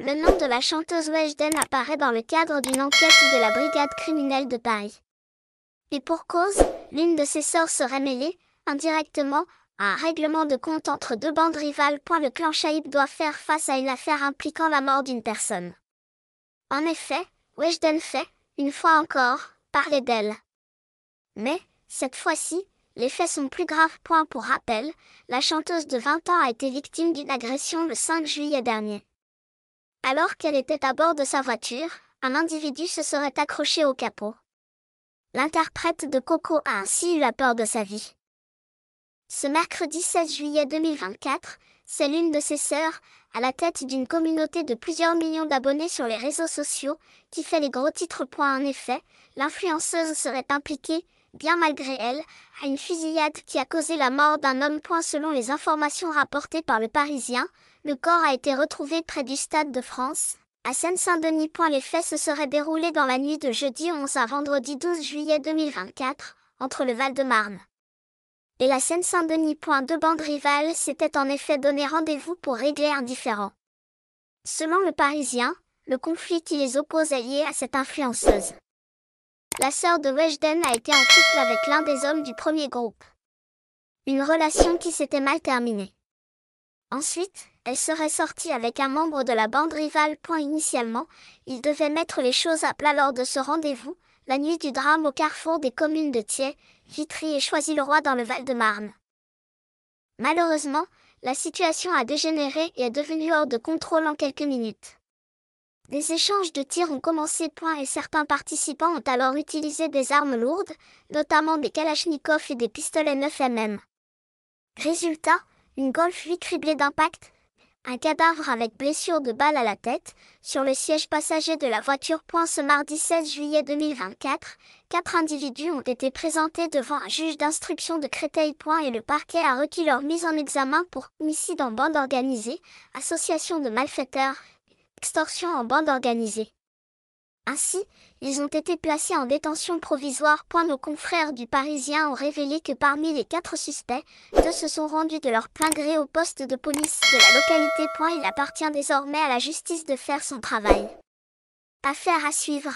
Le nom de la chanteuse Weshden apparaît dans le cadre d'une enquête de la brigade criminelle de Paris. Et pour cause, l'une de ses sœurs serait mêlée, indirectement, à un règlement de compte entre deux bandes rivales. Le clan Chaïb doit faire face à une affaire impliquant la mort d'une personne. En effet, Weshden fait, une fois encore, parler d'elle. Mais, cette fois-ci, les faits sont plus graves. Point pour rappel, la chanteuse de 20 ans a été victime d'une agression le 5 juillet dernier. Alors qu'elle était à bord de sa voiture, un individu se serait accroché au capot. L'interprète de Coco a ainsi eu la peur de sa vie. Ce mercredi 16 juillet 2024, c'est l'une de ses sœurs, à la tête d'une communauté de plusieurs millions d'abonnés sur les réseaux sociaux, qui fait les gros titres. En effet, l'influenceuse serait impliquée, bien malgré elle, à une fusillade qui a causé la mort d'un homme. Selon les informations rapportées par le Parisien, le corps a été retrouvé près du Stade de France. À Seine-Saint-Denis. Les faits se seraient déroulés dans la nuit de jeudi 11 à vendredi 12 juillet 2024, entre le Val-de-Marne et la Seine-Saint-Denis. Deux bandes rivales s'étaient en effet donné rendez-vous pour régler un différend. Selon le Parisien, le conflit qui les oppose est lié à cette influenceuse. La sœur de Weshden a été en couple avec l'un des hommes du premier groupe. Une relation qui s'était mal terminée. Ensuite, elle serait sortie avec un membre de la bande rivale. Initialement, il devait mettre les choses à plat lors de ce rendez-vous, la nuit du drame au carrefour des communes de Thiers, Vitry et Choisy-le-Roi dans le Val-de-Marne. Malheureusement, la situation a dégénéré et est devenue hors de contrôle en quelques minutes. Des échanges de tirs ont commencé point et certains participants ont alors utilisé des armes lourdes, notamment des kalachnikovs et des pistolets 9 mm. Résultat, une Golf 8 criblée d'impact, un cadavre avec blessure de balle à la tête, sur le siège passager de la voiture. Ce mardi 16 juillet 2024, quatre individus ont été présentés devant un juge d'instruction de Créteil. Et le parquet a requis leur mise en examen pour homicide en bande organisée, association de malfaiteurs, extorsion en bande organisée. Ainsi, ils ont été placés en détention provisoire. nos confrères du Parisien ont révélé que parmi les quatre suspects, deux se sont rendus de leur plein gré au poste de police de la localité. il appartient désormais à la justice de faire son travail. Affaire à suivre.